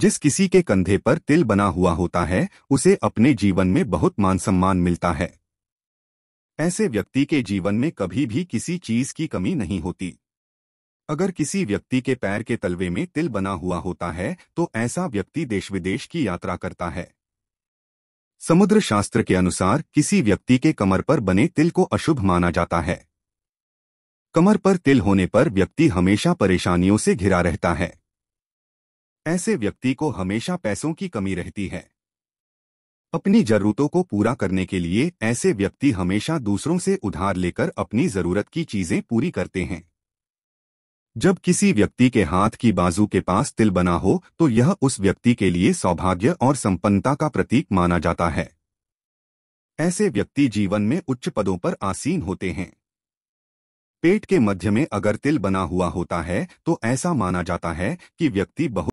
जिस किसी के कंधे पर तिल बना हुआ होता है उसे अपने जीवन में बहुत मान सम्मान मिलता है ऐसे व्यक्ति के जीवन में कभी भी किसी चीज की कमी नहीं होती अगर किसी व्यक्ति के पैर के तलवे में तिल बना हुआ होता है तो ऐसा व्यक्ति देश विदेश की यात्रा करता है समुद्र शास्त्र के अनुसार किसी व्यक्ति के कमर पर बने तिल को अशुभ माना जाता है कमर पर तिल होने पर व्यक्ति हमेशा परेशानियों से घिरा रहता है ऐसे व्यक्ति को हमेशा पैसों की कमी रहती है अपनी जरूरतों को पूरा करने के लिए ऐसे व्यक्ति हमेशा दूसरों से उधार लेकर अपनी जरूरत की चीजें पूरी करते हैं जब किसी व्यक्ति के हाथ की बाजू के पास तिल बना हो तो यह उस व्यक्ति के लिए सौभाग्य और संपन्नता का प्रतीक माना जाता है ऐसे व्यक्ति जीवन में उच्च पदों पर आसीन होते हैं पेट के मध्य में अगर तिल बना हुआ होता है तो ऐसा माना जाता है कि व्यक्ति बहुत